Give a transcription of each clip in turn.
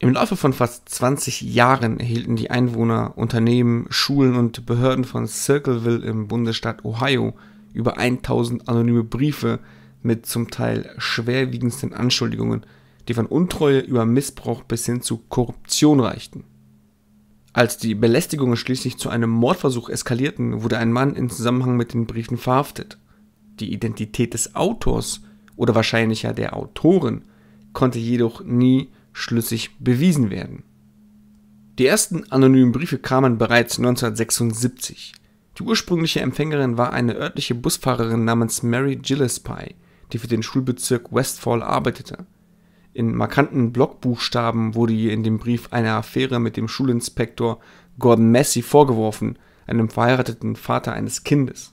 Im Laufe von fast 20 Jahren erhielten die Einwohner, Unternehmen, Schulen und Behörden von Circleville im Bundesstaat Ohio über 1000 anonyme Briefe mit zum Teil schwerwiegendsten Anschuldigungen, die von Untreue über Missbrauch bis hin zu Korruption reichten. Als die Belästigungen schließlich zu einem Mordversuch eskalierten, wurde ein Mann im Zusammenhang mit den Briefen verhaftet. Die Identität des Autors oder wahrscheinlicher der Autoren konnte jedoch nie schlüssig bewiesen werden. Die ersten anonymen Briefe kamen bereits 1976. Die ursprüngliche Empfängerin war eine örtliche Busfahrerin namens Mary Gillespie, die für den Schulbezirk Westfall arbeitete. In markanten Blockbuchstaben wurde ihr in dem Brief eine Affäre mit dem Schulinspektor Gordon Massey vorgeworfen, einem verheirateten Vater eines Kindes.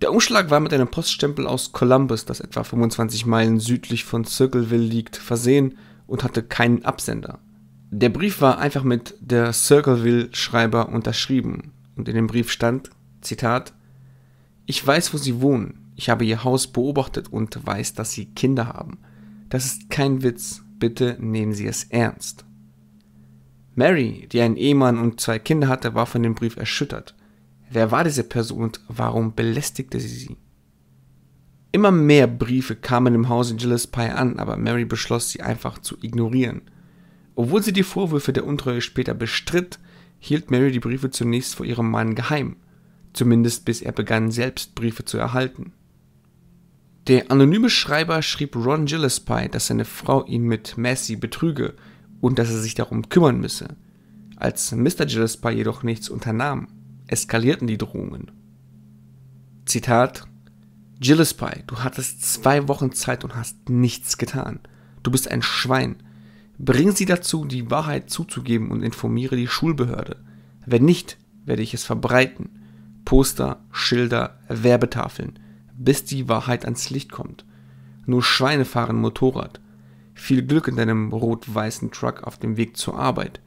Der Umschlag war mit einem Poststempel aus Columbus, das etwa 25 Meilen südlich von Circleville liegt, versehen und hatte keinen Absender. Der Brief war einfach mit der Circleville-Schreiber unterschrieben und in dem Brief stand, Zitat, Ich weiß, wo Sie wohnen. Ich habe Ihr Haus beobachtet und weiß, dass Sie Kinder haben. Das ist kein Witz. Bitte nehmen Sie es ernst. Mary, die einen Ehemann und zwei Kinder hatte, war von dem Brief erschüttert. Wer war diese Person und warum belästigte sie sie? Immer mehr Briefe kamen im Hause Gillespie an, aber Mary beschloss, sie einfach zu ignorieren. Obwohl sie die Vorwürfe der Untreue später bestritt, hielt Mary die Briefe zunächst vor ihrem Mann geheim, zumindest bis er begann, selbst Briefe zu erhalten. Der anonyme Schreiber schrieb Ron Gillespie, dass seine Frau ihn mit Massey betrüge und dass er sich darum kümmern müsse. Als Mr. Gillespie jedoch nichts unternahm, eskalierten die Drohungen. Zitat Gillespie, du hattest zwei Wochen Zeit und hast nichts getan. Du bist ein Schwein. Bring sie dazu, die Wahrheit zuzugeben und informiere die Schulbehörde. Wenn nicht, werde ich es verbreiten. Poster, Schilder, Werbetafeln, bis die Wahrheit ans Licht kommt. Nur Schweine fahren Motorrad. Viel Glück in deinem rot-weißen Truck auf dem Weg zur Arbeit.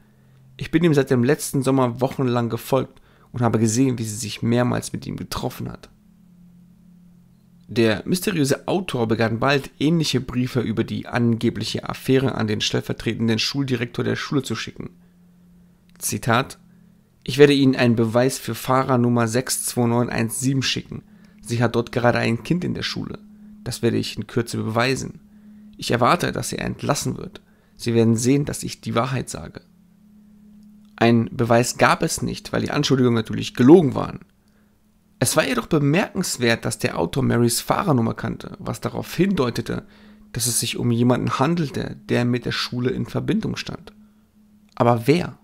Ich bin ihm seit dem letzten Sommer wochenlang gefolgt und habe gesehen, wie sie sich mehrmals mit ihm getroffen hat. Der mysteriöse Autor begann bald, ähnliche Briefe über die angebliche Affäre an den stellvertretenden Schuldirektor der Schule zu schicken. Zitat: Ich werde Ihnen einen Beweis für Fahrer Nummer 62917 schicken. Sie hat dort gerade ein Kind in der Schule. Das werde ich in Kürze beweisen. Ich erwarte, dass er entlassen wird. Sie werden sehen, dass ich die Wahrheit sage. Ein Beweis gab es nicht, weil die Anschuldigungen natürlich gelogen waren. Es war jedoch bemerkenswert, dass der Autor Marys Fahrernummer kannte, was darauf hindeutete, dass es sich um jemanden handelte, der mit der Schule in Verbindung stand. Aber wer?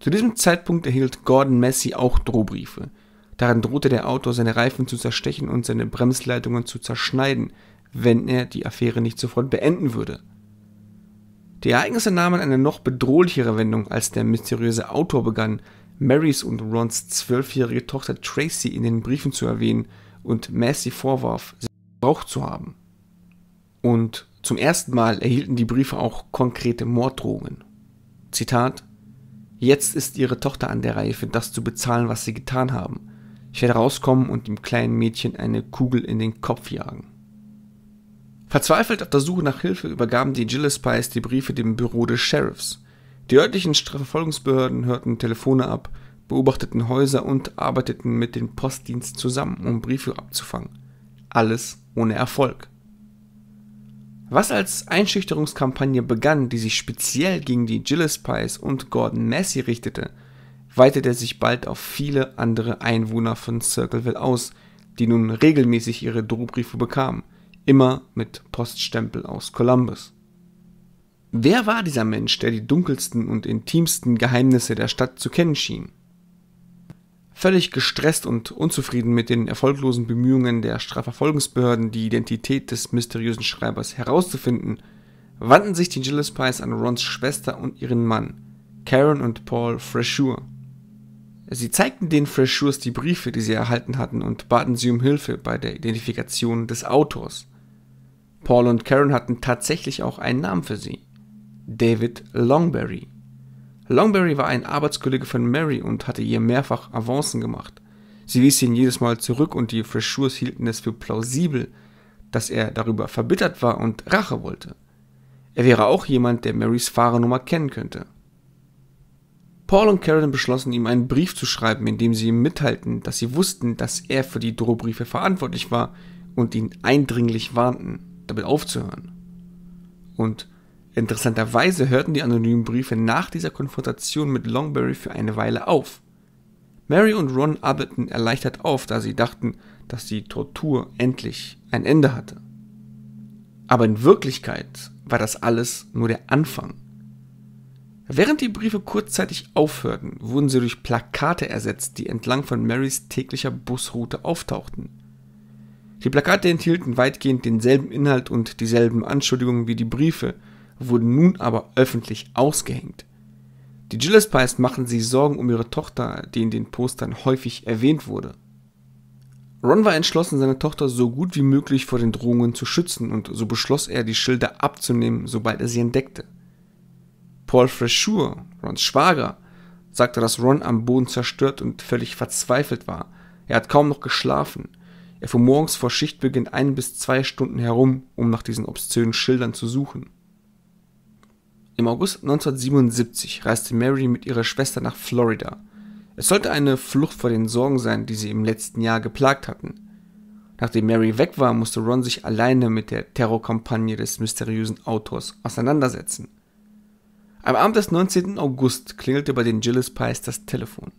Zu diesem Zeitpunkt erhielt Gordon Messi auch Drohbriefe. Darin drohte der Autor, seine Reifen zu zerstechen und seine Bremsleitungen zu zerschneiden, wenn er die Affäre nicht sofort beenden würde. Die Ereignisse nahmen eine noch bedrohlichere Wendung, als der mysteriöse Autor begann, Marys und Rons zwölfjährige Tochter Tracy in den Briefen zu erwähnen und Massey vorwarf, sie gebraucht zu haben. Und zum ersten Mal erhielten die Briefe auch konkrete Morddrohungen. Zitat: Jetzt ist ihre Tochter an der Reihe, für das zu bezahlen, was sie getan haben. Ich werde rauskommen und dem kleinen Mädchen eine Kugel in den Kopf jagen. Verzweifelt auf der Suche nach Hilfe übergaben die Gillespies die Briefe dem Büro des Sheriffs. Die örtlichen Strafverfolgungsbehörden hörten Telefone ab, beobachteten Häuser und arbeiteten mit dem Postdienst zusammen, um Briefe abzufangen. Alles ohne Erfolg. Was als Einschüchterungskampagne begann, die sich speziell gegen die Gillespies und Gordon Massey richtete, weitete sich bald auf viele andere Einwohner von Circleville aus, die nun regelmäßig ihre Drohbriefe bekamen, immer mit Poststempel aus Columbus. Wer war dieser Mensch, der die dunkelsten und intimsten Geheimnisse der Stadt zu kennen schien? Völlig gestresst und unzufrieden mit den erfolglosen Bemühungen der Strafverfolgungsbehörden, die Identität des mysteriösen Schreibers herauszufinden, wandten sich die Gillespies an Rons Schwester und ihren Mann, Karen und Paul Freshure. Sie zeigten den Freshures die Briefe, die sie erhalten hatten, und baten sie um Hilfe bei der Identifikation des Autors. Paul und Karen hatten tatsächlich auch einen Namen für sie. David Longberry. Longberry war ein Arbeitskollege von Mary und hatte ihr mehrfach Avancen gemacht. Sie wies ihn jedes Mal zurück und die Freshurs hielten es für plausibel, dass er darüber verbittert war und Rache wollte. Er wäre auch jemand, der Marys Fahrernummer kennen könnte. Paul und Carolyn beschlossen, ihm einen Brief zu schreiben, in dem sie ihm mitteilten, dass sie wussten, dass er für die Drohbriefe verantwortlich war und ihn eindringlich warnten, damit aufzuhören. Und Interessanterweise hörten die anonymen Briefe nach dieser Konfrontation mit Longberry für eine Weile auf. Mary und Ron atmeten erleichtert auf, da sie dachten, dass die Tortur endlich ein Ende hatte. Aber in Wirklichkeit war das alles nur der Anfang. Während die Briefe kurzzeitig aufhörten, wurden sie durch Plakate ersetzt, die entlang von Marys täglicher Busroute auftauchten. Die Plakate enthielten weitgehend denselben Inhalt und dieselben Anschuldigungen wie die Briefe, wurden nun aber öffentlich ausgehängt. Die Gillespies machen sich Sorgen um ihre Tochter, die in den Postern häufig erwähnt wurde. Ron war entschlossen, seine Tochter so gut wie möglich vor den Drohungen zu schützen und so beschloss er, die Schilder abzunehmen, sobald er sie entdeckte. Paul Freshure, Rons Schwager, sagte, dass Ron am Boden zerstört und völlig verzweifelt war. Er hat kaum noch geschlafen. Er fuhr morgens vor Schichtbeginn ein bis zwei Stunden herum, um nach diesen obszönen Schildern zu suchen. Im August 1977 reiste Mary mit ihrer Schwester nach Florida. Es sollte eine Flucht vor den Sorgen sein, die sie im letzten Jahr geplagt hatten. Nachdem Mary weg war, musste Ron sich alleine mit der Terrorkampagne des mysteriösen Autors auseinandersetzen. Am Abend des 19. August klingelte bei den Gillespies das Telefon.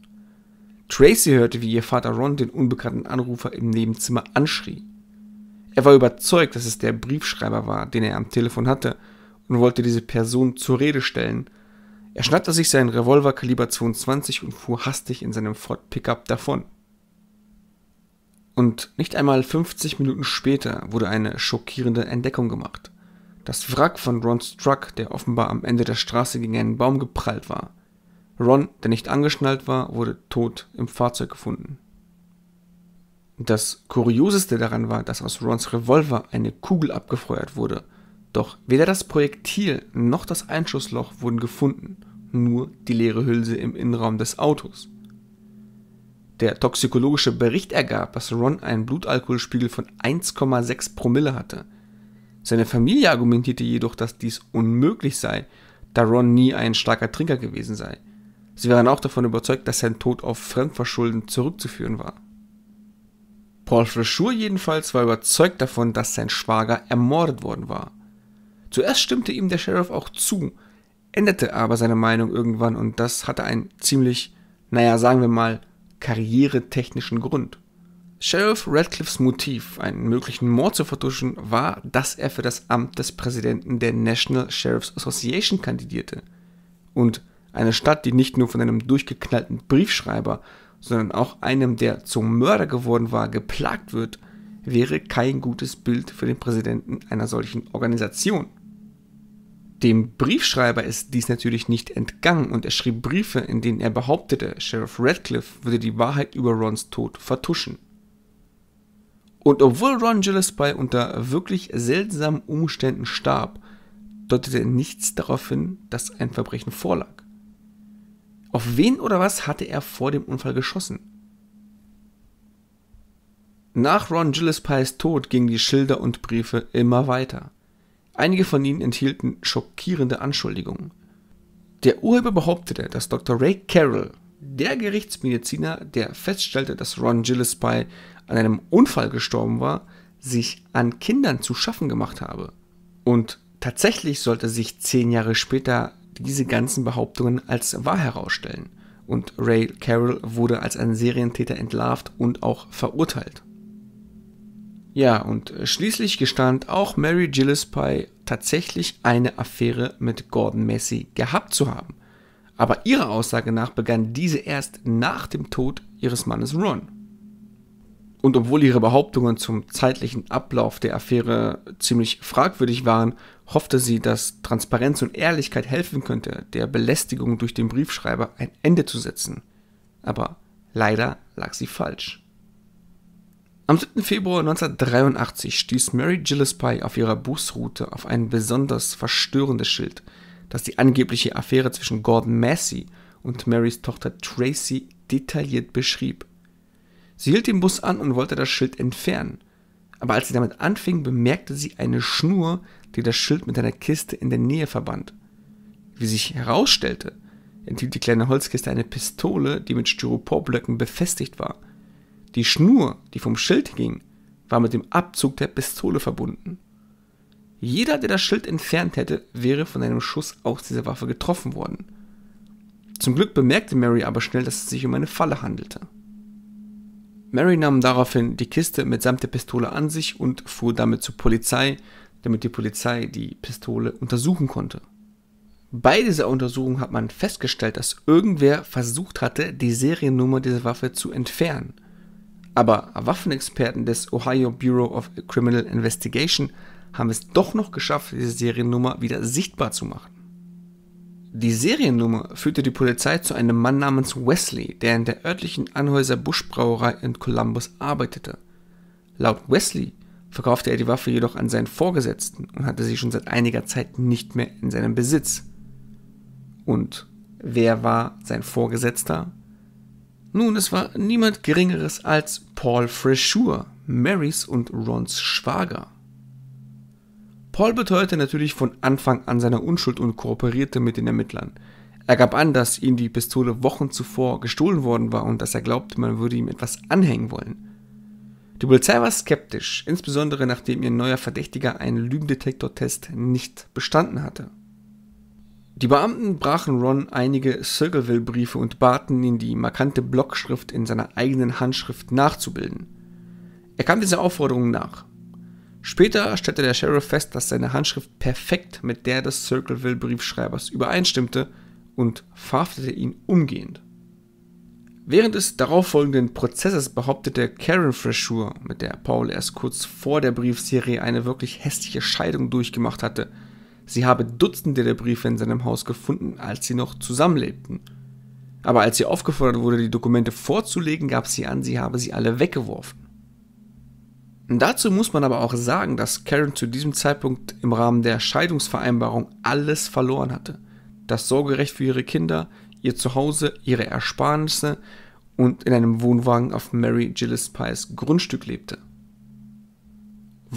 Tracy hörte, wie ihr Vater Ron den unbekannten Anrufer im Nebenzimmer anschrie. Er war überzeugt, dass es der Briefschreiber war, den er am Telefon hatte, und wollte diese Person zur Rede stellen. Er schnappte sich seinen Revolver Kaliber 22 und fuhr hastig in seinem Ford Pickup davon. Und nicht einmal 50 Minuten später wurde eine schockierende Entdeckung gemacht. Das Wrack von Rons Truck, der offenbar am Ende der Straße gegen einen Baum geprallt war. Ron, der nicht angeschnallt war, wurde tot im Fahrzeug gefunden. Das Kurioseste daran war, dass aus Rons Revolver eine Kugel abgefeuert wurde – doch weder das Projektil noch das Einschussloch wurden gefunden, nur die leere Hülse im Innenraum des Autos. Der toxikologische Bericht ergab, dass Ron einen Blutalkoholspiegel von 1,6 Promille hatte. Seine Familie argumentierte jedoch, dass dies unmöglich sei, da Ron nie ein starker Trinker gewesen sei. Sie waren auch davon überzeugt, dass sein Tod auf Fremdverschulden zurückzuführen war. Paul Frischour jedenfalls war überzeugt davon, dass sein Schwager ermordet worden war. Zuerst stimmte ihm der Sheriff auch zu, änderte aber seine Meinung irgendwann und das hatte einen ziemlich, naja, sagen wir mal, karrieretechnischen Grund. Sheriff Radcliffes Motiv, einen möglichen Mord zu vertuschen, war, dass er für das Amt des Präsidenten der National Sheriffs Association kandidierte. Und eine Stadt, die nicht nur von einem durchgeknallten Briefschreiber, sondern auch einem, der zum Mörder geworden war, geplagt wird, wäre kein gutes Bild für den Präsidenten einer solchen Organisation. Dem Briefschreiber ist dies natürlich nicht entgangen und er schrieb Briefe, in denen er behauptete, Sheriff Radcliffe würde die Wahrheit über Rons Tod vertuschen. Und obwohl Ron Gillespie unter wirklich seltsamen Umständen starb, deutete er nichts darauf hin, dass ein Verbrechen vorlag. Auf wen oder was hatte er vor dem Unfall geschossen? Nach Ron Gillespies Tod gingen die Schilder und Briefe immer weiter. Einige von ihnen enthielten schockierende Anschuldigungen. Der Urheber behauptete, dass Dr. Ray Carroll, der Gerichtsmediziner, der feststellte, dass Ron Gillespie an einem Unfall gestorben war, sich an Kindern zu schaffen gemacht habe. Und tatsächlich sollte sich zehn Jahre später diese ganzen Behauptungen als wahr herausstellen. Und Ray Carroll wurde als ein Serientäter entlarvt und auch verurteilt. Ja, und äh, schließlich gestand auch Mary Gillespie tatsächlich eine Affäre mit Gordon Messi gehabt zu haben. Aber ihrer Aussage nach begann diese erst nach dem Tod ihres Mannes Ron. Und obwohl ihre Behauptungen zum zeitlichen Ablauf der Affäre ziemlich fragwürdig waren, hoffte sie, dass Transparenz und Ehrlichkeit helfen könnte, der Belästigung durch den Briefschreiber ein Ende zu setzen. Aber leider lag sie falsch. Am 7. Februar 1983 stieß Mary Gillespie auf ihrer Busroute auf ein besonders verstörendes Schild, das die angebliche Affäre zwischen Gordon Massey und Marys Tochter Tracy detailliert beschrieb. Sie hielt den Bus an und wollte das Schild entfernen, aber als sie damit anfing, bemerkte sie eine Schnur, die das Schild mit einer Kiste in der Nähe verband. Wie sich herausstellte, enthielt die kleine Holzkiste eine Pistole, die mit Styroporblöcken befestigt war – die Schnur, die vom Schild ging, war mit dem Abzug der Pistole verbunden. Jeder, der das Schild entfernt hätte, wäre von einem Schuss aus dieser Waffe getroffen worden. Zum Glück bemerkte Mary aber schnell, dass es sich um eine Falle handelte. Mary nahm daraufhin die Kiste mitsamt der Pistole an sich und fuhr damit zur Polizei, damit die Polizei die Pistole untersuchen konnte. Bei dieser Untersuchung hat man festgestellt, dass irgendwer versucht hatte, die Seriennummer dieser Waffe zu entfernen. Aber Waffenexperten des Ohio Bureau of Criminal Investigation haben es doch noch geschafft, diese Seriennummer wieder sichtbar zu machen. Die Seriennummer führte die Polizei zu einem Mann namens Wesley, der in der örtlichen Anhäuser Buschbrauerei in Columbus arbeitete. Laut Wesley verkaufte er die Waffe jedoch an seinen Vorgesetzten und hatte sie schon seit einiger Zeit nicht mehr in seinem Besitz. Und wer war sein Vorgesetzter? Nun, es war niemand Geringeres als Paul Freshure, Marys und Rons Schwager. Paul beteuerte natürlich von Anfang an seine Unschuld und kooperierte mit den Ermittlern. Er gab an, dass ihm die Pistole Wochen zuvor gestohlen worden war und dass er glaubte, man würde ihm etwas anhängen wollen. Die Polizei war skeptisch, insbesondere nachdem ihr neuer Verdächtiger einen Lügendetektortest nicht bestanden hatte. Die Beamten brachen Ron einige Circleville-Briefe und baten ihn, die markante Blockschrift in seiner eigenen Handschrift nachzubilden. Er kam dieser Aufforderung nach. Später stellte der Sheriff fest, dass seine Handschrift perfekt mit der des Circleville-Briefschreibers übereinstimmte und verhaftete ihn umgehend. Während des darauffolgenden Prozesses behauptete Karen Freshure, mit der Paul erst kurz vor der Briefserie eine wirklich hässliche Scheidung durchgemacht hatte, sie habe Dutzende der Briefe in seinem Haus gefunden, als sie noch zusammenlebten. Aber als sie aufgefordert wurde, die Dokumente vorzulegen, gab sie an, sie habe sie alle weggeworfen. Dazu muss man aber auch sagen, dass Karen zu diesem Zeitpunkt im Rahmen der Scheidungsvereinbarung alles verloren hatte. Das Sorgerecht für ihre Kinder, ihr Zuhause, ihre Ersparnisse und in einem Wohnwagen auf Mary Gillespies Grundstück lebte.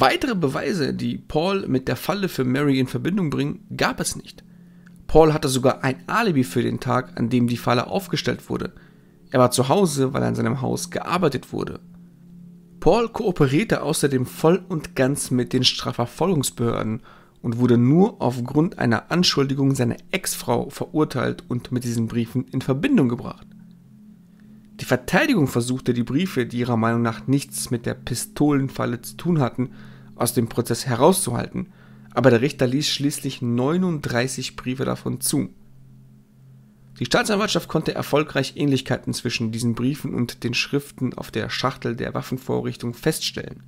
Weitere Beweise, die Paul mit der Falle für Mary in Verbindung bringen, gab es nicht. Paul hatte sogar ein Alibi für den Tag, an dem die Falle aufgestellt wurde. Er war zu Hause, weil er in seinem Haus gearbeitet wurde. Paul kooperierte außerdem voll und ganz mit den Strafverfolgungsbehörden und wurde nur aufgrund einer Anschuldigung seiner Ex-Frau verurteilt und mit diesen Briefen in Verbindung gebracht. Die Verteidigung versuchte die Briefe, die ihrer Meinung nach nichts mit der Pistolenfalle zu tun hatten, aus dem Prozess herauszuhalten, aber der Richter ließ schließlich 39 Briefe davon zu. Die Staatsanwaltschaft konnte erfolgreich Ähnlichkeiten zwischen diesen Briefen und den Schriften auf der Schachtel der Waffenvorrichtung feststellen.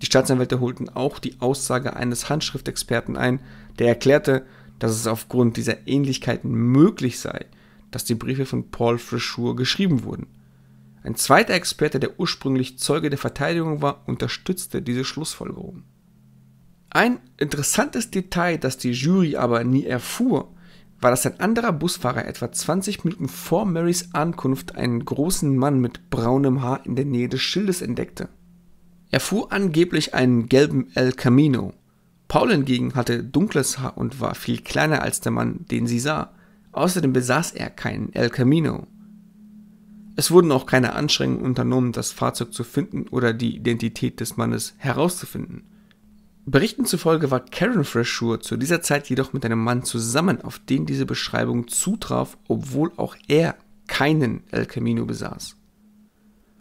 Die Staatsanwälte holten auch die Aussage eines Handschriftexperten ein, der erklärte, dass es aufgrund dieser Ähnlichkeiten möglich sei, dass die Briefe von Paul Frischur geschrieben wurden. Ein zweiter Experte, der ursprünglich Zeuge der Verteidigung war, unterstützte diese Schlussfolgerung. Ein interessantes Detail, das die Jury aber nie erfuhr, war, dass ein anderer Busfahrer etwa 20 Minuten vor Marys Ankunft einen großen Mann mit braunem Haar in der Nähe des Schildes entdeckte. Er fuhr angeblich einen gelben El Camino. Paul hingegen hatte dunkles Haar und war viel kleiner als der Mann, den sie sah. Außerdem besaß er keinen El Camino. Es wurden auch keine Anstrengungen unternommen, das Fahrzeug zu finden oder die Identität des Mannes herauszufinden. Berichten zufolge war Karen Freshure zu dieser Zeit jedoch mit einem Mann zusammen, auf den diese Beschreibung zutraf, obwohl auch er keinen El Camino besaß.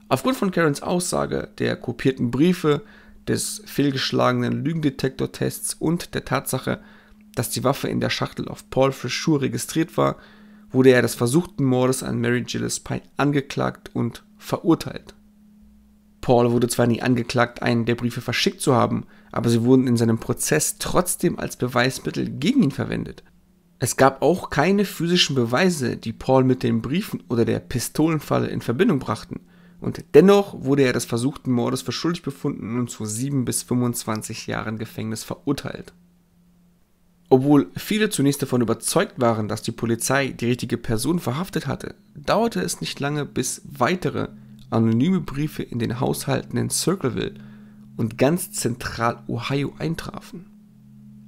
Aufgrund von Karens Aussage, der kopierten Briefe, des fehlgeschlagenen Lügendetektortests und der Tatsache, dass die Waffe in der Schachtel auf Paul Frischour registriert war, wurde er des versuchten Mordes an Mary Gillespie angeklagt und verurteilt. Paul wurde zwar nie angeklagt, einen der Briefe verschickt zu haben, aber sie wurden in seinem Prozess trotzdem als Beweismittel gegen ihn verwendet. Es gab auch keine physischen Beweise, die Paul mit den Briefen oder der Pistolenfalle in Verbindung brachten, und dennoch wurde er des versuchten Mordes für schuldig befunden und zu 7 bis 25 Jahren Gefängnis verurteilt. Obwohl viele zunächst davon überzeugt waren, dass die Polizei die richtige Person verhaftet hatte, dauerte es nicht lange, bis weitere anonyme Briefe in den Haushalten in Circleville und ganz zentral Ohio eintrafen.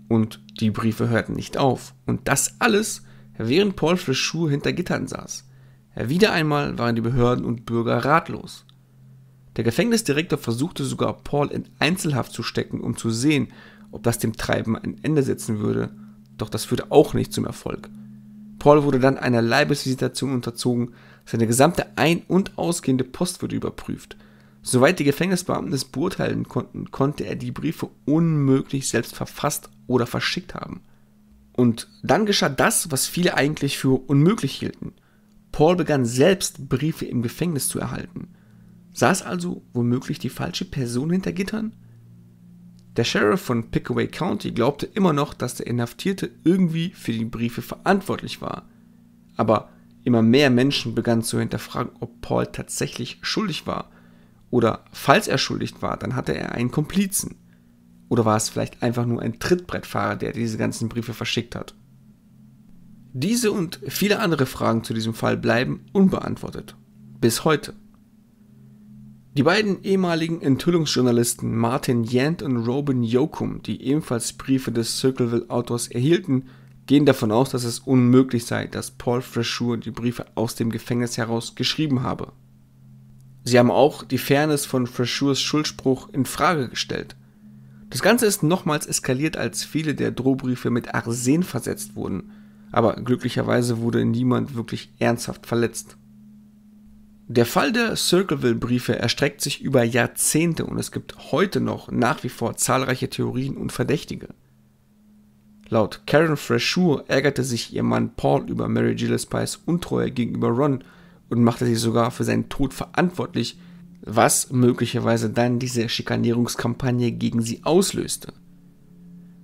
Und die Briefe hörten nicht auf. Und das alles, während Paul Frischou hinter Gittern saß. Wieder einmal waren die Behörden und Bürger ratlos. Der Gefängnisdirektor versuchte sogar, Paul in Einzelhaft zu stecken, um zu sehen, ob das dem Treiben ein Ende setzen würde, doch das führte auch nicht zum Erfolg. Paul wurde dann einer Leibesvisitation unterzogen, seine gesamte ein- und ausgehende Post wurde überprüft. Soweit die Gefängnisbeamten es beurteilen konnten, konnte er die Briefe unmöglich selbst verfasst oder verschickt haben. Und dann geschah das, was viele eigentlich für unmöglich hielten. Paul begann selbst Briefe im Gefängnis zu erhalten. Saß also womöglich die falsche Person hinter Gittern? Der Sheriff von Pickaway County glaubte immer noch, dass der Inhaftierte irgendwie für die Briefe verantwortlich war. Aber immer mehr Menschen begannen zu hinterfragen, ob Paul tatsächlich schuldig war. Oder falls er schuldig war, dann hatte er einen Komplizen. Oder war es vielleicht einfach nur ein Trittbrettfahrer, der diese ganzen Briefe verschickt hat? Diese und viele andere Fragen zu diesem Fall bleiben unbeantwortet. Bis heute. Die beiden ehemaligen Enthüllungsjournalisten Martin Jent und Robin Jokum, die ebenfalls Briefe des Circleville-Autors erhielten, gehen davon aus, dass es unmöglich sei, dass Paul Freshure die Briefe aus dem Gefängnis heraus geschrieben habe. Sie haben auch die Fairness von Freshures Schuldspruch in Frage gestellt. Das Ganze ist nochmals eskaliert, als viele der Drohbriefe mit Arsen versetzt wurden, aber glücklicherweise wurde niemand wirklich ernsthaft verletzt. Der Fall der Circleville-Briefe erstreckt sich über Jahrzehnte und es gibt heute noch nach wie vor zahlreiche Theorien und Verdächtige. Laut Karen Freshure ärgerte sich ihr Mann Paul über Mary Gillespies Untreue gegenüber Ron und machte sie sogar für seinen Tod verantwortlich, was möglicherweise dann diese Schikanierungskampagne gegen sie auslöste.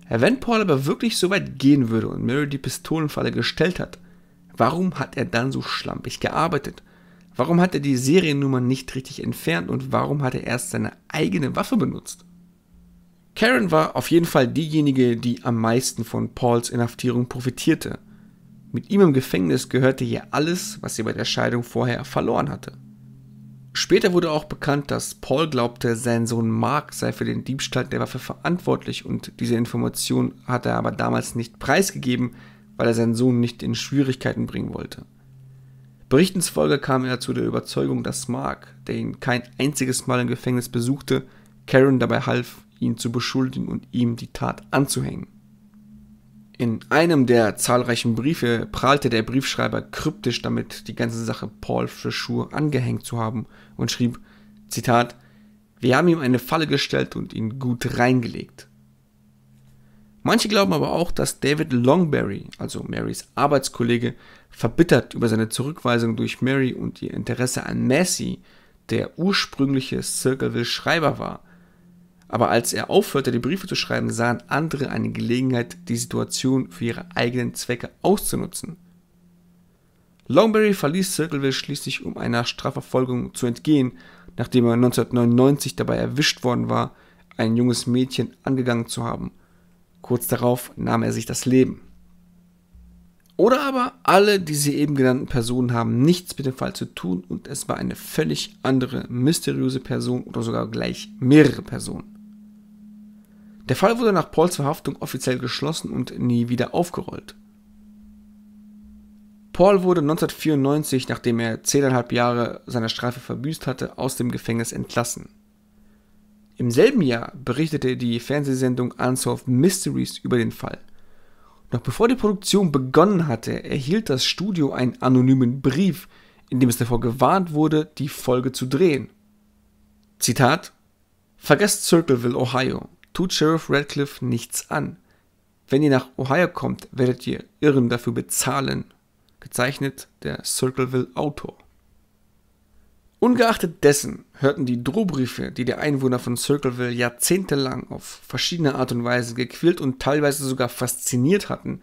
Wenn Paul aber wirklich so weit gehen würde und Mary die Pistolenfalle gestellt hat, warum hat er dann so schlampig gearbeitet? Warum hat er die Seriennummer nicht richtig entfernt und warum hat er erst seine eigene Waffe benutzt? Karen war auf jeden Fall diejenige, die am meisten von Pauls Inhaftierung profitierte. Mit ihm im Gefängnis gehörte ihr alles, was sie bei der Scheidung vorher verloren hatte. Später wurde auch bekannt, dass Paul glaubte, sein Sohn Mark sei für den Diebstahl der Waffe verantwortlich und diese Information hatte er aber damals nicht preisgegeben, weil er seinen Sohn nicht in Schwierigkeiten bringen wollte. Berichtensfolge kam er zu der Überzeugung, dass Mark, der ihn kein einziges Mal im Gefängnis besuchte, Karen dabei half, ihn zu beschuldigen und ihm die Tat anzuhängen. In einem der zahlreichen Briefe prahlte der Briefschreiber kryptisch damit, die ganze Sache Paul Frischur angehängt zu haben und schrieb, Zitat, wir haben ihm eine Falle gestellt und ihn gut reingelegt. Manche glauben aber auch, dass David Longberry, also Marys Arbeitskollege, verbittert über seine Zurückweisung durch Mary und ihr Interesse an Massey, der ursprüngliche Circleville Schreiber war. Aber als er aufhörte, die Briefe zu schreiben, sahen andere eine Gelegenheit, die Situation für ihre eigenen Zwecke auszunutzen. Longberry verließ Circleville schließlich, um einer Strafverfolgung zu entgehen, nachdem er 1999 dabei erwischt worden war, ein junges Mädchen angegangen zu haben. Kurz darauf nahm er sich das Leben. Oder aber alle diese eben genannten Personen haben nichts mit dem Fall zu tun und es war eine völlig andere mysteriöse Person oder sogar gleich mehrere Personen. Der Fall wurde nach Pauls Verhaftung offiziell geschlossen und nie wieder aufgerollt. Paul wurde 1994, nachdem er 10,5 Jahre seiner Strafe verbüßt hatte, aus dem Gefängnis entlassen. Im selben Jahr berichtete die Fernsehsendung Unsolved Mysteries über den Fall. Noch bevor die Produktion begonnen hatte, erhielt das Studio einen anonymen Brief, in dem es davor gewarnt wurde, die Folge zu drehen. Zitat: Vergesst Circleville, Ohio. Tut Sheriff Radcliffe nichts an. Wenn ihr nach Ohio kommt, werdet ihr Irren dafür bezahlen. Gezeichnet der Circleville Autor. Ungeachtet dessen hörten die Drohbriefe, die die Einwohner von Circleville jahrzehntelang auf verschiedene Art und Weise gequält und teilweise sogar fasziniert hatten,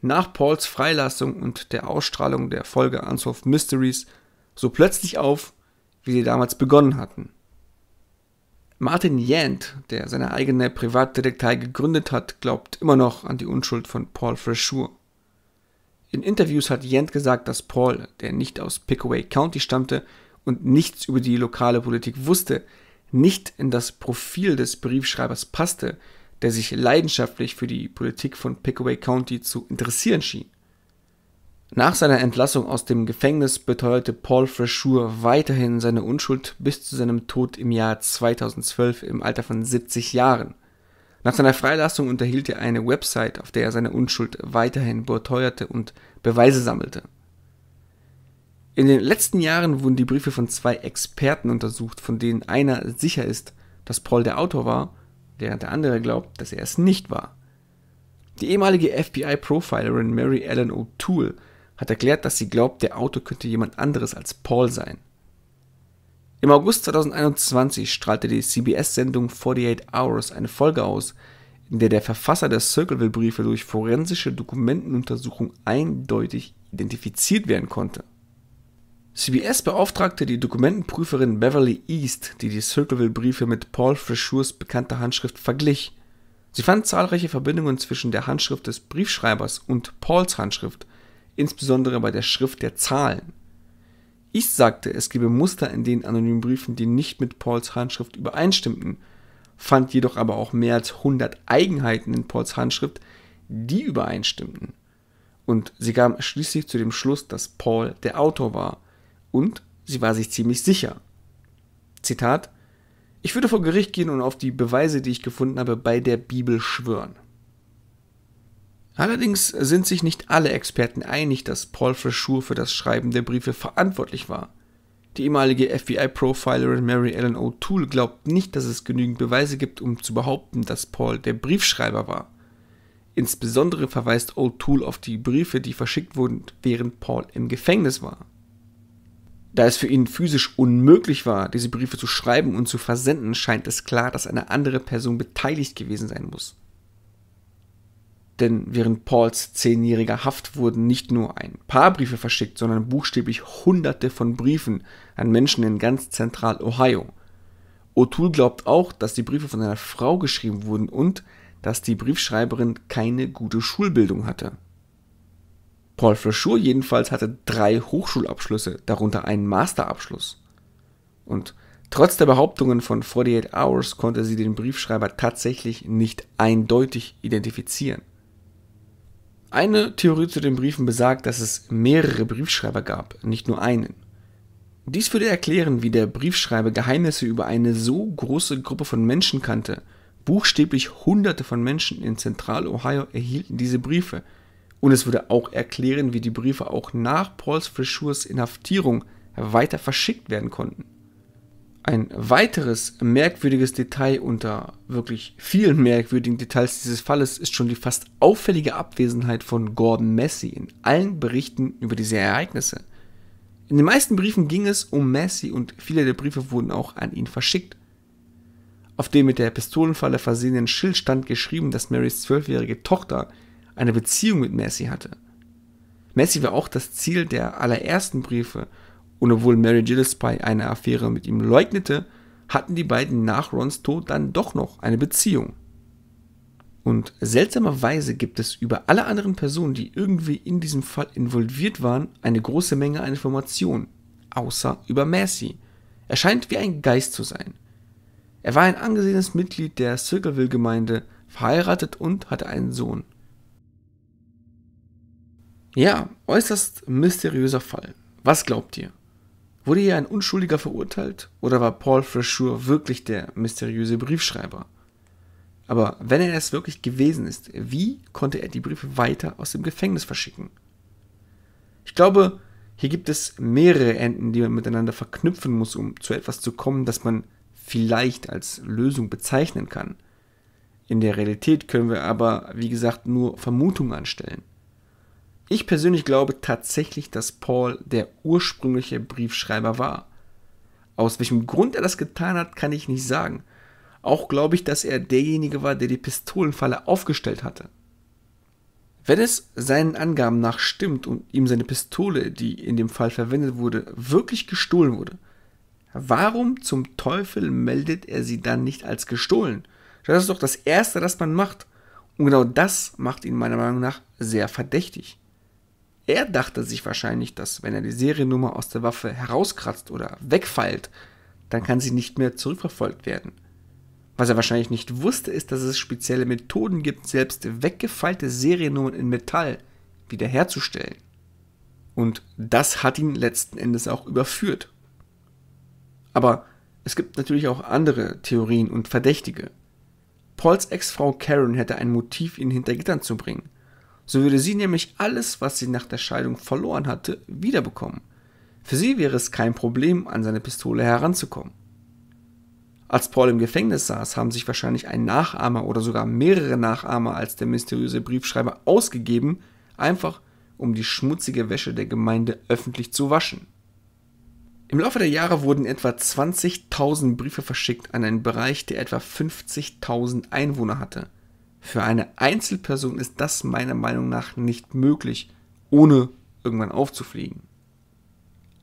nach Pauls Freilassung und der Ausstrahlung der Folge Unsolved Mysteries so plötzlich auf, wie sie damals begonnen hatten. Martin Yant, der seine eigene Privatdetektei gegründet hat, glaubt immer noch an die Unschuld von Paul Freshure. In Interviews hat Yant gesagt, dass Paul, der nicht aus Pickaway County stammte, und nichts über die lokale Politik wusste, nicht in das Profil des Briefschreibers passte, der sich leidenschaftlich für die Politik von Pickaway County zu interessieren schien. Nach seiner Entlassung aus dem Gefängnis beteuerte Paul Freshure weiterhin seine Unschuld bis zu seinem Tod im Jahr 2012 im Alter von 70 Jahren. Nach seiner Freilassung unterhielt er eine Website, auf der er seine Unschuld weiterhin beteuerte und Beweise sammelte. In den letzten Jahren wurden die Briefe von zwei Experten untersucht, von denen einer sicher ist, dass Paul der Autor war, während der andere glaubt, dass er es nicht war. Die ehemalige FBI-Profilerin Mary Ellen O'Toole hat erklärt, dass sie glaubt, der Autor könnte jemand anderes als Paul sein. Im August 2021 strahlte die CBS-Sendung 48 Hours eine Folge aus, in der der Verfasser der Circleville-Briefe durch forensische Dokumentenuntersuchung eindeutig identifiziert werden konnte. CBS beauftragte die Dokumentenprüferin Beverly East, die die Circleville-Briefe mit Paul Freshures bekannter Handschrift verglich. Sie fand zahlreiche Verbindungen zwischen der Handschrift des Briefschreibers und Pauls Handschrift, insbesondere bei der Schrift der Zahlen. East sagte, es gebe Muster in den anonymen Briefen, die nicht mit Pauls Handschrift übereinstimmten, fand jedoch aber auch mehr als 100 Eigenheiten in Pauls Handschrift, die übereinstimmten. Und sie kam schließlich zu dem Schluss, dass Paul der Autor war – und sie war sich ziemlich sicher. Zitat Ich würde vor Gericht gehen und auf die Beweise, die ich gefunden habe, bei der Bibel schwören. Allerdings sind sich nicht alle Experten einig, dass Paul Freshure für das Schreiben der Briefe verantwortlich war. Die ehemalige FBI-Profilerin Mary Ellen O'Toole glaubt nicht, dass es genügend Beweise gibt, um zu behaupten, dass Paul der Briefschreiber war. Insbesondere verweist O'Toole auf die Briefe, die verschickt wurden, während Paul im Gefängnis war. Da es für ihn physisch unmöglich war, diese Briefe zu schreiben und zu versenden, scheint es klar, dass eine andere Person beteiligt gewesen sein muss. Denn während Pauls zehnjähriger Haft wurden nicht nur ein paar Briefe verschickt, sondern buchstäblich hunderte von Briefen an Menschen in ganz Zentral-Ohio. O'Toole glaubt auch, dass die Briefe von seiner Frau geschrieben wurden und dass die Briefschreiberin keine gute Schulbildung hatte. Paul Freschour jedenfalls hatte drei Hochschulabschlüsse, darunter einen Masterabschluss. Und trotz der Behauptungen von 48 Hours konnte sie den Briefschreiber tatsächlich nicht eindeutig identifizieren. Eine Theorie zu den Briefen besagt, dass es mehrere Briefschreiber gab, nicht nur einen. Dies würde erklären, wie der Briefschreiber Geheimnisse über eine so große Gruppe von Menschen kannte buchstäblich Hunderte von Menschen in Zentral-Ohio erhielten diese Briefe, und es würde auch erklären, wie die Briefe auch nach Pauls Frischurs Inhaftierung weiter verschickt werden konnten. Ein weiteres merkwürdiges Detail unter wirklich vielen merkwürdigen Details dieses Falles ist schon die fast auffällige Abwesenheit von Gordon Massey in allen Berichten über diese Ereignisse. In den meisten Briefen ging es um Massey und viele der Briefe wurden auch an ihn verschickt. Auf dem mit der Pistolenfalle versehenen Schild stand geschrieben, dass Marys zwölfjährige Tochter eine Beziehung mit Messi hatte. Messi war auch das Ziel der allerersten Briefe, und obwohl Mary Gillespie eine Affäre mit ihm leugnete, hatten die beiden nach Rons Tod dann doch noch eine Beziehung. Und seltsamerweise gibt es über alle anderen Personen, die irgendwie in diesem Fall involviert waren, eine große Menge an Informationen, außer über Messi. Er scheint wie ein Geist zu sein. Er war ein angesehenes Mitglied der Circleville-Gemeinde, verheiratet und hatte einen Sohn. Ja, äußerst mysteriöser Fall. Was glaubt ihr? Wurde hier ein Unschuldiger verurteilt oder war Paul Freshure wirklich der mysteriöse Briefschreiber? Aber wenn er es wirklich gewesen ist, wie konnte er die Briefe weiter aus dem Gefängnis verschicken? Ich glaube, hier gibt es mehrere Enden, die man miteinander verknüpfen muss, um zu etwas zu kommen, das man vielleicht als Lösung bezeichnen kann. In der Realität können wir aber, wie gesagt, nur Vermutungen anstellen. Ich persönlich glaube tatsächlich, dass Paul der ursprüngliche Briefschreiber war. Aus welchem Grund er das getan hat, kann ich nicht sagen. Auch glaube ich, dass er derjenige war, der die Pistolenfalle aufgestellt hatte. Wenn es seinen Angaben nach stimmt und ihm seine Pistole, die in dem Fall verwendet wurde, wirklich gestohlen wurde, warum zum Teufel meldet er sie dann nicht als gestohlen? Das ist doch das Erste, das man macht. Und genau das macht ihn meiner Meinung nach sehr verdächtig. Er dachte sich wahrscheinlich, dass wenn er die Seriennummer aus der Waffe herauskratzt oder wegfeilt, dann kann sie nicht mehr zurückverfolgt werden. Was er wahrscheinlich nicht wusste, ist, dass es spezielle Methoden gibt, selbst weggefeilte Seriennummern in Metall wiederherzustellen. Und das hat ihn letzten Endes auch überführt. Aber es gibt natürlich auch andere Theorien und Verdächtige. Pauls Ex-Frau Karen hätte ein Motiv, ihn hinter Gittern zu bringen. So würde sie nämlich alles, was sie nach der Scheidung verloren hatte, wiederbekommen. Für sie wäre es kein Problem, an seine Pistole heranzukommen. Als Paul im Gefängnis saß, haben sich wahrscheinlich ein Nachahmer oder sogar mehrere Nachahmer als der mysteriöse Briefschreiber ausgegeben, einfach um die schmutzige Wäsche der Gemeinde öffentlich zu waschen. Im Laufe der Jahre wurden etwa 20.000 Briefe verschickt an einen Bereich, der etwa 50.000 Einwohner hatte. Für eine Einzelperson ist das meiner Meinung nach nicht möglich, ohne irgendwann aufzufliegen.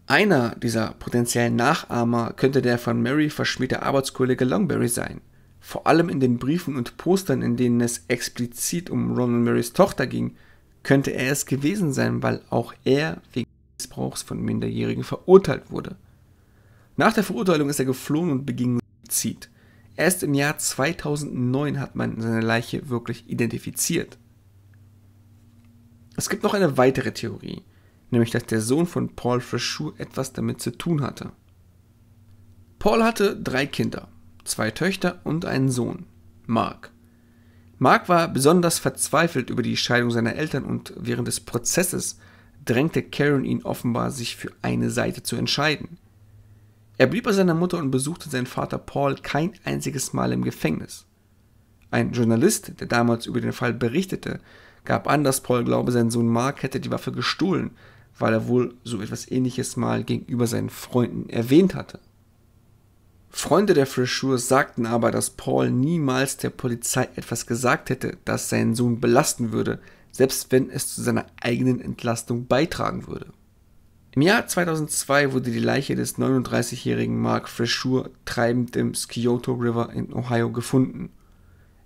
Einer dieser potenziellen Nachahmer könnte der von Mary verschmähte Arbeitskollege Longberry sein. Vor allem in den Briefen und Postern, in denen es explizit um Ron und Marys Tochter ging, könnte er es gewesen sein, weil auch er wegen Missbrauchs von Minderjährigen verurteilt wurde. Nach der Verurteilung ist er geflohen und beging Suizid. Erst im Jahr 2009 hat man seine Leiche wirklich identifiziert. Es gibt noch eine weitere Theorie, nämlich dass der Sohn von Paul Freschoux etwas damit zu tun hatte. Paul hatte drei Kinder, zwei Töchter und einen Sohn, Mark. Mark war besonders verzweifelt über die Scheidung seiner Eltern und während des Prozesses drängte Karen ihn offenbar, sich für eine Seite zu entscheiden. Er blieb bei seiner Mutter und besuchte seinen Vater Paul kein einziges Mal im Gefängnis. Ein Journalist, der damals über den Fall berichtete, gab an, dass Paul glaube, sein Sohn Mark hätte die Waffe gestohlen, weil er wohl so etwas ähnliches mal gegenüber seinen Freunden erwähnt hatte. Freunde der Frisur sagten aber, dass Paul niemals der Polizei etwas gesagt hätte, das seinen Sohn belasten würde, selbst wenn es zu seiner eigenen Entlastung beitragen würde. Im Jahr 2002 wurde die Leiche des 39-jährigen Mark Freshure treibend im Scioto River in Ohio gefunden.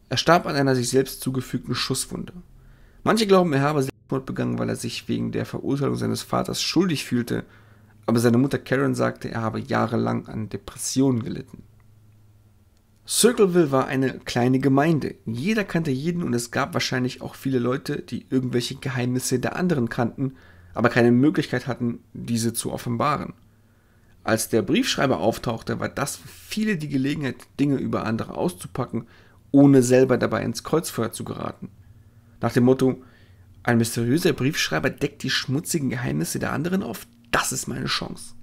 Er starb an einer sich selbst zugefügten Schusswunde. Manche glauben, er habe Selbstmord begangen, weil er sich wegen der Verurteilung seines Vaters schuldig fühlte, aber seine Mutter Karen sagte, er habe jahrelang an Depressionen gelitten. Circleville war eine kleine Gemeinde. Jeder kannte jeden und es gab wahrscheinlich auch viele Leute, die irgendwelche Geheimnisse der anderen kannten, aber keine Möglichkeit hatten, diese zu offenbaren. Als der Briefschreiber auftauchte, war das für viele die Gelegenheit, Dinge über andere auszupacken, ohne selber dabei ins Kreuzfeuer zu geraten. Nach dem Motto, ein mysteriöser Briefschreiber deckt die schmutzigen Geheimnisse der anderen auf, das ist meine Chance.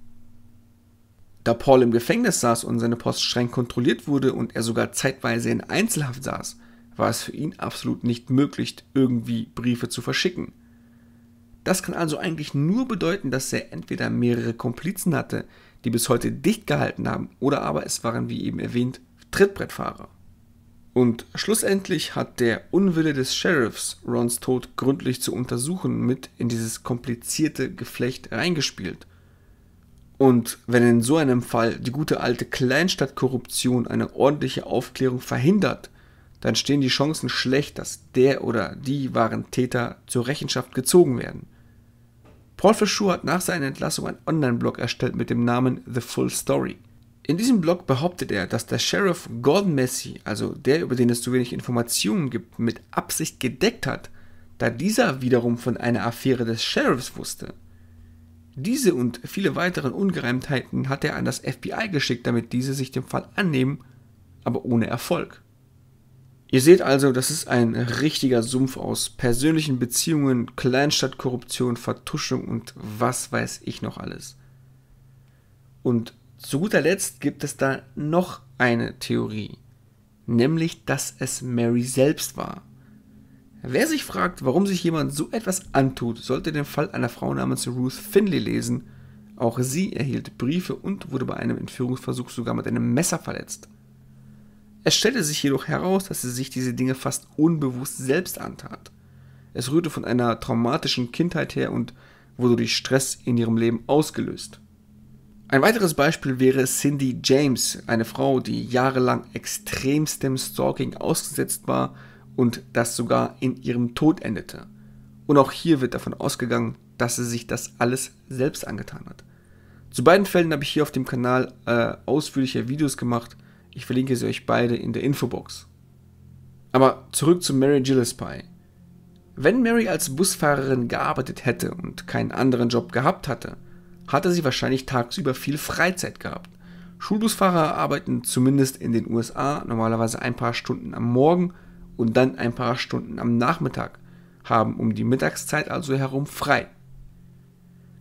Da Paul im Gefängnis saß und seine Post streng kontrolliert wurde und er sogar zeitweise in Einzelhaft saß, war es für ihn absolut nicht möglich, irgendwie Briefe zu verschicken. Das kann also eigentlich nur bedeuten, dass er entweder mehrere Komplizen hatte, die bis heute dicht gehalten haben, oder aber es waren, wie eben erwähnt, Trittbrettfahrer. Und schlussendlich hat der Unwille des Sheriffs, Rons Tod gründlich zu untersuchen, mit in dieses komplizierte Geflecht reingespielt. Und wenn in so einem Fall die gute alte Kleinstadtkorruption eine ordentliche Aufklärung verhindert, dann stehen die Chancen schlecht, dass der oder die wahren Täter zur Rechenschaft gezogen werden. Paul Fischur hat nach seiner Entlassung einen Online-Blog erstellt mit dem Namen The Full Story. In diesem Blog behauptet er, dass der Sheriff Gordon Messi, also der, über den es zu wenig Informationen gibt, mit Absicht gedeckt hat, da dieser wiederum von einer Affäre des Sheriffs wusste. Diese und viele weitere Ungereimtheiten hat er an das FBI geschickt, damit diese sich dem Fall annehmen, aber ohne Erfolg. Ihr seht also, das ist ein richtiger Sumpf aus persönlichen Beziehungen, Kleinstadtkorruption, Vertuschung und was weiß ich noch alles. Und zu guter Letzt gibt es da noch eine Theorie, nämlich dass es Mary selbst war. Wer sich fragt, warum sich jemand so etwas antut, sollte den Fall einer Frau namens Ruth Finley lesen. Auch sie erhielt Briefe und wurde bei einem Entführungsversuch sogar mit einem Messer verletzt. Es stellte sich jedoch heraus, dass sie sich diese Dinge fast unbewusst selbst antat. Es rührte von einer traumatischen Kindheit her und wurde durch Stress in ihrem Leben ausgelöst. Ein weiteres Beispiel wäre Cindy James, eine Frau, die jahrelang extremstem Stalking ausgesetzt war und das sogar in ihrem Tod endete. Und auch hier wird davon ausgegangen, dass sie sich das alles selbst angetan hat. Zu beiden Fällen habe ich hier auf dem Kanal äh, ausführliche Videos gemacht. Ich verlinke sie euch beide in der Infobox. Aber zurück zu Mary Gillespie. Wenn Mary als Busfahrerin gearbeitet hätte und keinen anderen Job gehabt hatte, hatte sie wahrscheinlich tagsüber viel Freizeit gehabt. Schulbusfahrer arbeiten zumindest in den USA normalerweise ein paar Stunden am Morgen und dann ein paar Stunden am Nachmittag, haben um die Mittagszeit also herum frei.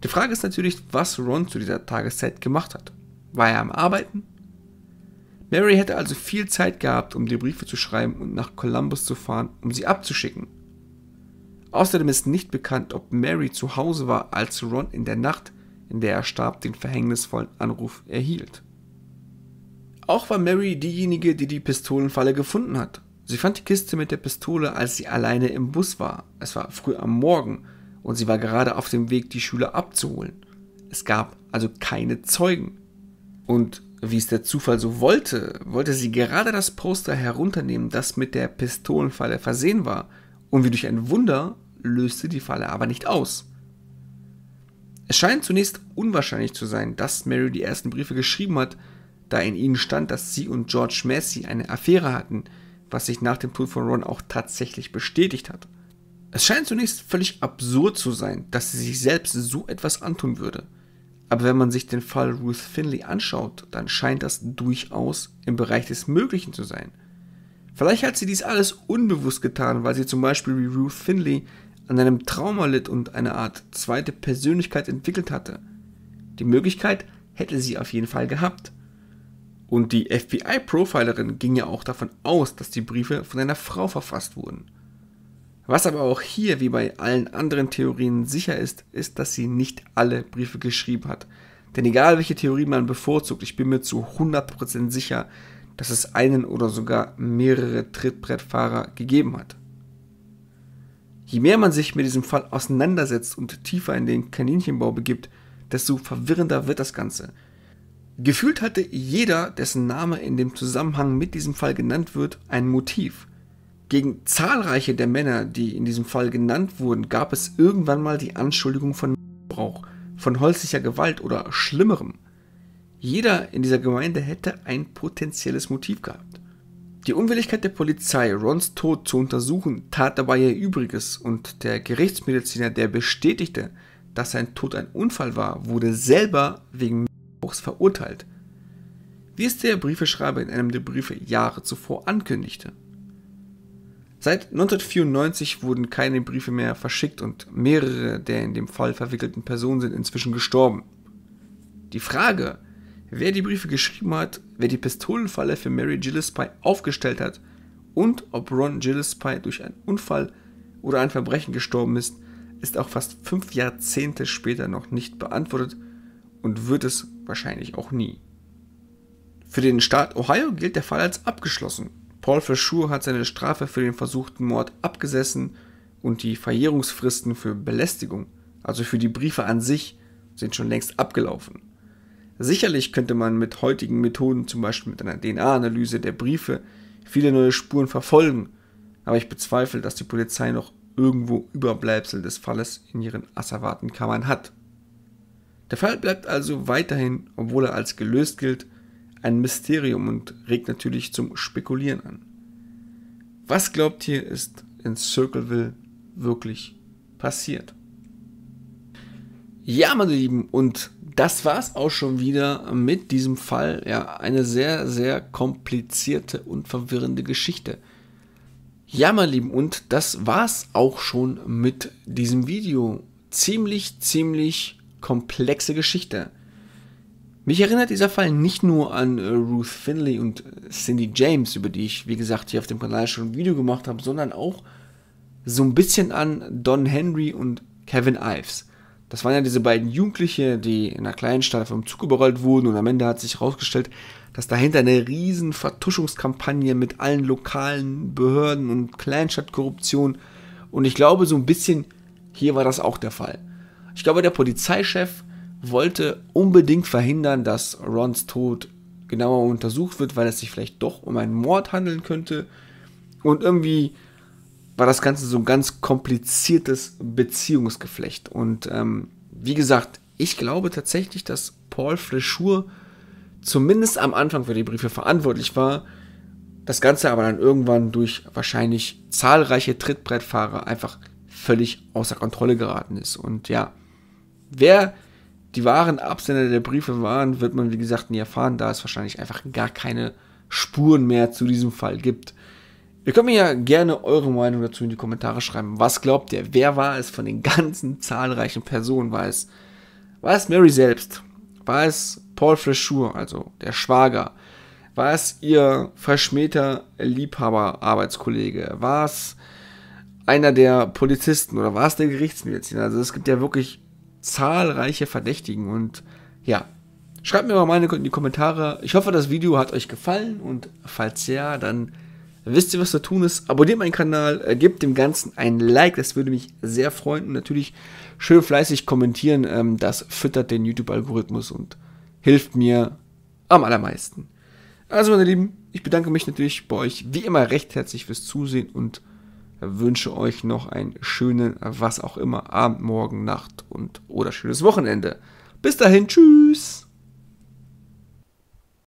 Die Frage ist natürlich, was Ron zu dieser Tageszeit gemacht hat. War er am Arbeiten? Mary hätte also viel Zeit gehabt, um die Briefe zu schreiben und nach Columbus zu fahren, um sie abzuschicken. Außerdem ist nicht bekannt, ob Mary zu Hause war, als Ron in der Nacht, in der er starb, den verhängnisvollen Anruf erhielt. Auch war Mary diejenige, die die Pistolenfalle gefunden hat. Sie fand die Kiste mit der Pistole, als sie alleine im Bus war. Es war früh am Morgen und sie war gerade auf dem Weg, die Schüler abzuholen. Es gab also keine Zeugen. Und wie es der Zufall so wollte, wollte sie gerade das Poster herunternehmen, das mit der Pistolenfalle versehen war, und wie durch ein Wunder löste die Falle aber nicht aus. Es scheint zunächst unwahrscheinlich zu sein, dass Mary die ersten Briefe geschrieben hat, da in ihnen stand, dass sie und George Massey eine Affäre hatten, was sich nach dem Tod von Ron auch tatsächlich bestätigt hat. Es scheint zunächst völlig absurd zu sein, dass sie sich selbst so etwas antun würde. Aber wenn man sich den Fall Ruth Finley anschaut, dann scheint das durchaus im Bereich des Möglichen zu sein. Vielleicht hat sie dies alles unbewusst getan, weil sie zum Beispiel wie Ruth Finley an einem Trauma litt und eine Art zweite Persönlichkeit entwickelt hatte. Die Möglichkeit hätte sie auf jeden Fall gehabt. Und die FBI-Profilerin ging ja auch davon aus, dass die Briefe von einer Frau verfasst wurden. Was aber auch hier, wie bei allen anderen Theorien, sicher ist, ist, dass sie nicht alle Briefe geschrieben hat. Denn egal welche Theorie man bevorzugt, ich bin mir zu 100% sicher, dass es einen oder sogar mehrere Trittbrettfahrer gegeben hat. Je mehr man sich mit diesem Fall auseinandersetzt und tiefer in den Kaninchenbau begibt, desto verwirrender wird das Ganze. Gefühlt hatte jeder, dessen Name in dem Zusammenhang mit diesem Fall genannt wird, ein Motiv. Gegen zahlreiche der Männer, die in diesem Fall genannt wurden, gab es irgendwann mal die Anschuldigung von Missbrauch, von holzlicher Gewalt oder Schlimmerem. Jeder in dieser Gemeinde hätte ein potenzielles Motiv gehabt. Die Unwilligkeit der Polizei, Rons Tod zu untersuchen, tat dabei ihr Übriges und der Gerichtsmediziner, der bestätigte, dass sein Tod ein Unfall war, wurde selber wegen Missbrauchs verurteilt. Wie es der Briefeschreiber in einem der Briefe Jahre zuvor ankündigte. Seit 1994 wurden keine Briefe mehr verschickt und mehrere der in dem Fall verwickelten Personen sind inzwischen gestorben. Die Frage, wer die Briefe geschrieben hat, wer die Pistolenfalle für Mary Gillespie aufgestellt hat und ob Ron Gillespie durch einen Unfall oder ein Verbrechen gestorben ist, ist auch fast fünf Jahrzehnte später noch nicht beantwortet und wird es wahrscheinlich auch nie. Für den Staat Ohio gilt der Fall als abgeschlossen Paul Verschur hat seine Strafe für den versuchten Mord abgesessen und die Verjährungsfristen für Belästigung, also für die Briefe an sich, sind schon längst abgelaufen. Sicherlich könnte man mit heutigen Methoden, zum Beispiel mit einer DNA-Analyse der Briefe, viele neue Spuren verfolgen, aber ich bezweifle, dass die Polizei noch irgendwo Überbleibsel des Falles in ihren Asservatenkammern hat. Der Fall bleibt also weiterhin, obwohl er als gelöst gilt, ein Mysterium und regt natürlich zum Spekulieren an. Was glaubt ihr, ist in Circleville wirklich passiert? Ja, meine Lieben, und das war's auch schon wieder mit diesem Fall. Ja, eine sehr, sehr komplizierte und verwirrende Geschichte. Ja, meine Lieben, und das war's auch schon mit diesem Video. Ziemlich, ziemlich komplexe Geschichte. Mich erinnert dieser Fall nicht nur an äh, Ruth Finley und äh, Cindy James, über die ich, wie gesagt, hier auf dem Kanal schon ein Video gemacht habe, sondern auch so ein bisschen an Don Henry und Kevin Ives. Das waren ja diese beiden Jugendliche, die in einer kleinen Stadt vom Zug überrollt wurden und am Ende hat sich herausgestellt, dass dahinter eine riesen Vertuschungskampagne mit allen lokalen Behörden und Kleinstadtkorruption und ich glaube so ein bisschen hier war das auch der Fall. Ich glaube der Polizeichef wollte unbedingt verhindern, dass Rons Tod genauer untersucht wird, weil es sich vielleicht doch um einen Mord handeln könnte. Und irgendwie war das Ganze so ein ganz kompliziertes Beziehungsgeflecht. Und ähm, wie gesagt, ich glaube tatsächlich, dass Paul Freschour zumindest am Anfang für die Briefe verantwortlich war, das Ganze aber dann irgendwann durch wahrscheinlich zahlreiche Trittbrettfahrer einfach völlig außer Kontrolle geraten ist. Und ja, wer die wahren Absender der Briefe waren, wird man wie gesagt nie erfahren, da es wahrscheinlich einfach gar keine Spuren mehr zu diesem Fall gibt. Ihr könnt mir ja gerne eure Meinung dazu in die Kommentare schreiben. Was glaubt ihr? Wer war es von den ganzen zahlreichen Personen? War es, war es Mary selbst? War es Paul Freschour, also der Schwager? War es ihr verschmähter Liebhaber, Arbeitskollege? War es einer der Polizisten oder war es der Gerichtsmediziner? Also es gibt ja wirklich zahlreiche Verdächtigen. Und ja, schreibt mir mal meine in die Kommentare. Ich hoffe, das Video hat euch gefallen und falls ja, dann wisst ihr, was zu tun ist. Abonniert meinen Kanal, äh, gebt dem Ganzen ein Like, das würde mich sehr freuen. Und natürlich schön fleißig kommentieren, ähm, das füttert den YouTube-Algorithmus und hilft mir am allermeisten. Also meine Lieben, ich bedanke mich natürlich bei euch wie immer recht herzlich fürs Zusehen und wünsche euch noch einen schönen, was auch immer, Abend, Morgen, Nacht und oder schönes Wochenende. Bis dahin, tschüss!